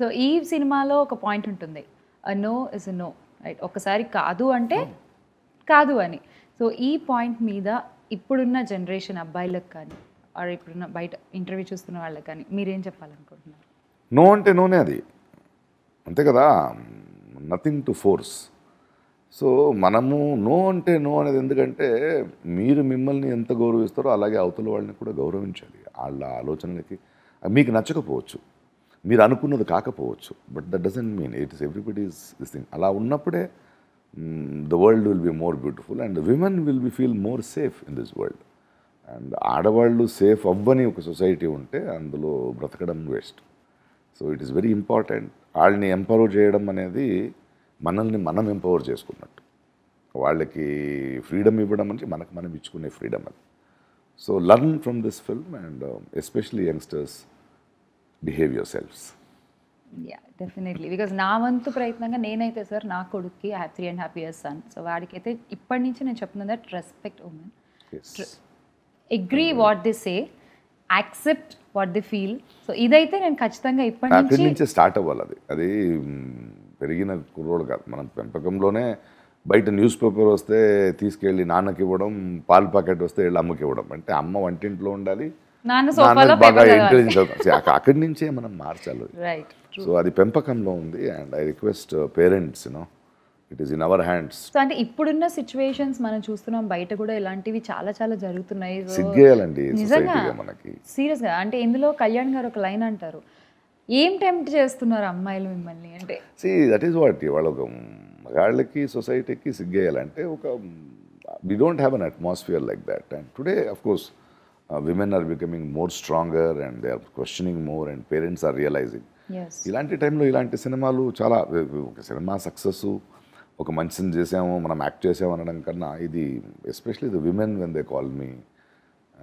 So ఈ సినిమాలో ఒక పాయింట్ ఉంటుంది నో ఇస్ నో రైట్ ఒకసారి కాదు అంటే hmm. కాదు అని సో ఈ పాయింట్ మీద ఇప్పుడున్న జనరేషన్ అబ్బాయిలకు కానీ ఆర్ ఇప్పుడున్న బయట ఇంటర్వ్యూ చూస్తున్న వాళ్ళకి కానీ మీరేం చెప్పాలనుకుంటున్నారు నో అంటే నోనే అది అంతే కదా నథింగ్ టు ఫోర్స్ సో మనము నో అంటే నో అనేది ఎందుకంటే మీరు మిమ్మల్ని ఎంత గౌరవిస్తారో అలాగే అవతల వాళ్ళని కూడా గౌరవించాలి వాళ్ళ ఆలోచనలకి మీకు నచ్చకపోవచ్చు మీరు అనుకున్నది కాకపోవచ్చు but that doesn't mean it is everybody is this thing అలా ఉన్నప్పుడే the world will be more beautiful and women will be feel more safe in this world and ఆడవాళ్ళు సేఫ్ అవ్వని ఒక సొసైటీ ఉంటే అందులో బ్రతకడం waste so it is very important వాళ్ళని empower చేయడం అనేది మనల్ని మనం ఎంపవర్ చేసుకున్నట్టు వాళ్ళకి ఫ్రీడమ్ ఇవ్వడం అనేది మనకు మనం ఇచ్చుకునే ఫ్రీడమ్ అది so learn from this film and especially youngsters behave your selfs yeah definitely because నా వంతు ప్రయత్నంగా నేనైతే సార్ నా కొడుక్కి three and half years son so వాడికైతే ఇప్పటి నుంచి నేను చెప్తున్నా that respect women agree what they say accept what they feel so ఇదైతే నేను ఖచ్చితంగా ఇప్పటి నుంచి స్టార్ట్ అవ్వాలి అది అది పెరిగిన కుర్రోడు కాదు మనం పెంపకంలోనే బయట న్యూస్ పేపర్ వస్తే తీసుకెళ్ళి నాన్నకి ఇవ్వడం పాలు ప్యాకెట్ వస్తే వెళ్ళి అమ్మకి ఇవ్వడం అంటే అమ్మ వంటింట్లో ఉండాలి నాన్న అక్కడి నుంచే మనం మార్చాలి సో అది పెంపకంలో ఉంది and I request parents you know it is in our hands so అంటే ఇప్పుడున్న సిచ్యువేషన్స్ మనం చూస్తున్నాం బయట కూడా ఇలాంటివి చాలా చాలా జరుగుతున్నాయి సిగ్గేయాలండి నిజంగా మనకి సీరియస్గా అంటే ఇందులో కళ్యాణ్ గారు ఒక లైన్ అంటారు ఏం టెంప్ట్ చేస్తున్నారు అమ్మాయిలు మిమ్మల్ని అంటే సి దట్ ఈస్ వాట్ ఇవాళ ఒక మగాళ్ళకి సొసైటీకి సిగ్గేయాలంటే ఒక we don't have an atmosphere like that and today of course women are becoming more stronger and they are questioning more and parents are realizing ఇలాంటి టైంలో ఇలాంటి సినిమాలు చాలా ఒక సినిమా సక్సెస్ ఒక మంచిని చేసాము మనం యాక్ట్ చేసాము అనడం కన్నా ఇది especially the women when they call me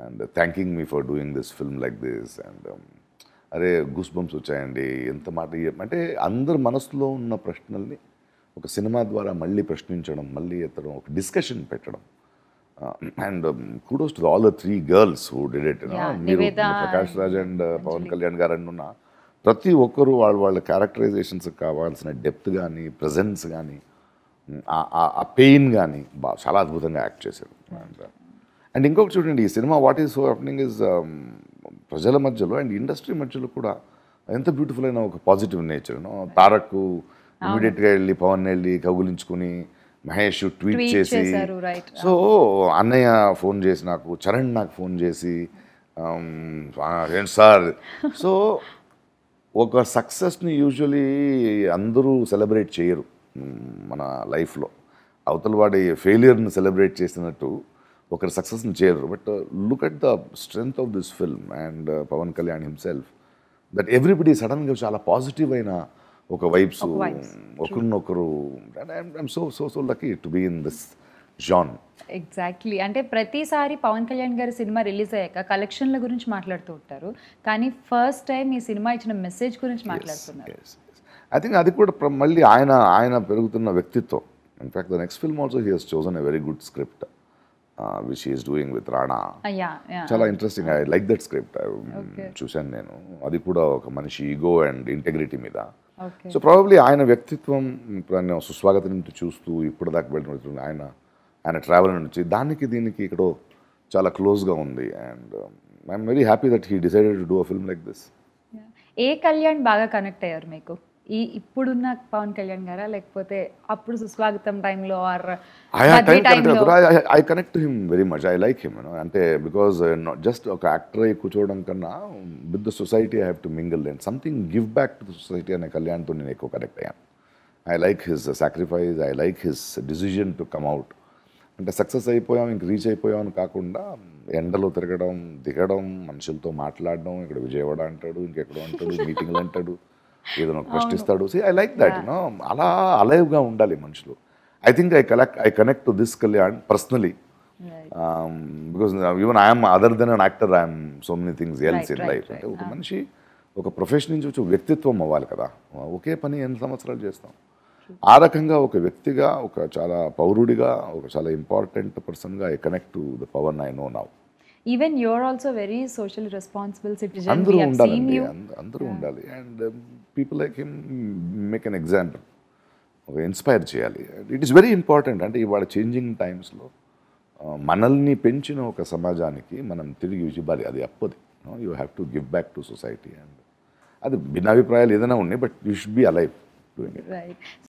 and thanking me for doing this film like this and అరే గూస్ బంప్స్ వచ్చాయండి ఎంత మాట అంటే అందరి మనసులో ఉన్న ప్రశ్నల్ని ఒక సినిమా ద్వారా మళ్ళీ ప్రశ్నించడం మళ్ళీ ఎత్తడం ఒక డిస్కషన్ పెట్టడం and kudos to all the three girls who did మీరు ప్రకాష్ రాజ్ అండ్ uh, పవన్ కళ్యాణ్ గారు అన్న ప్రతి ఒక్కరు వాళ్ళ వాళ్ళ క్యారెక్టరైజేషన్స్ కావాల్సిన డెప్త్ కానీ ప్రజెన్స్ కానీ ఆ పెయిన్ కానీ బాగా చాలా అద్భుతంగా యాక్ట్ చేశారు అండ్ uh, ఇంకొకటి చూడండి ఈ సినిమా what is so happening is ప్రజల మధ్యలో అండ్ ఇండస్ట్రీ మధ్యలో కూడా ఎంత బ్యూటిఫుల్ అయిన ఒక పాజిటివ్ నేచర్ తారక్ ఇమీడియట్గా వెళ్ళి పవన్ వెళ్ళి కౌగులించుకుని మహేష్ ట్వీట్ చేసి సో అన్నయ్య ఫోన్ చేసి నాకు చరణ్ నాకు ఫోన్ చేసి సార్ సో ఒక సక్సెస్ని యూజువలీ అందరూ సెలబ్రేట్ చేయరు మన లైఫ్లో అవతల వాడి ఫెయిలియర్ని సెలబ్రేట్ చేసినట్టు ఒకరి సక్సెస్ని చేయరు but look at the strength of this film and Pavan Kalyan himself that everybody సడన్గా చాలా పాజిటివ్ అయిన ఒక వైబ్స్ ఒకరినొకరు so so so lucky to be in this zone exactly అంటే ప్రతిసారి పవన్ కళ్యాణ్ గారి సినిమా రిలీజ్ అయ్యాక కలెక్షన్ల గురించి మాట్లాడుతూ ఉంటారు కానీ ఫస్ట్ టైం ఈ సినిమా ఇచ్చిన మెసేజ్ గురించి మాట్లాడుతున్నారు ఐ థింక్ అది కూడా మళ్ళీ ఆయన ఆయన పెరుగుతున్న వ్యక్తిత్వం in fact the next film also he has chosen a very good script which is doing with Rana చాలా interesting I like that script చూశాను నేను అది కూడా ఒక మనిషి ఈగో అండ్ ఇంటెగ్రిటీ మీద సో ప్రాబబ్లీ ఆయన వ్యక్తిత్వం ఇప్పుడు సుస్వాగతం నుంచి చూస్తూ ఇప్పుడు దాకా వెళ్ళిన ఆయన ఆయన ట్రావెల్ నుంచి దానికి దీనికి ఇక్కడ చాలా క్లోజ్గా ఉంది and I'm very happy that he decided to do a film like this ఏ కళ్యాణ్ బాగా కనెక్ట్ అయ్యారు మీకు ఈ ఇప్పుడున్న పవన్ కళ్యాణ్ గారా లేకపోతే అప్పుడు సుస్వాగతం టైంలో or I connect to him very much I like him అంటే బికాజ్ జస్ట్ uh, ఒక యాక్టర్ అయి కూర్చోవడం కన్నా with the society I have to mingle then something give back to the society అనే కళ్యాణ్తో నేను ఎక్కువ కనెక్ట్ అయ్యాను I like his sacrifice I like his decision to come out అంటే సక్సెస్ అయిపోయాం ఇంక రీచ్ అయిపోయాం అని కాకుండా ఎండలో తిరగడం దిగడం మనుషులతో మాట్లాడడం ఇక్కడ విజయవాడ అంటాడు ఇంకెక్కడో అంటాడు మీటింగ్లు అంటాడు ఏదైనా ఒక ప్రశ్నిస్తాడు see I like that you know అలా అలైవ్గా ఉండాలి మనుషులు I think I collect I connect to this Kalyan personally because even I'm other then an actor I'm so many things else in life అంటే ఒక ah. మనిషి ఒక ప్రొఫెషన్ నుంచి వచ్చి వ్యక్తిత్వం అవ్వాలి కదా ఒకే పని ఎన్ని సంవత్సరాలు చేస్తాం ఆ రకంగా ఒక వ్యక్తిగా ఒక చాలా పౌరుడిగా ఒక చాలా ఇంపార్టెంట్ పర్సన్గా I connect to the power I know now even you are also very social responsible citizen అందరూ ఉండాలి అందరూ ఉండాలి and people like him make an example ఒక ఇన్స్పైర్ చేయాలి ఇట్ ఈస్ వెరీ ఇంపార్టెంట్ అంటే ఇవాళ చేంజింగ్ టైమ్స్లో మనల్ని పెంచిన ఒక సమాజానికి మనం తిరిగి ఇవ్వాలి అది అప్పది you have to give back to society and అది భిన్నాభిప్రాయాలు ఏదైనా ఉన్నాయి but you should be alive doing it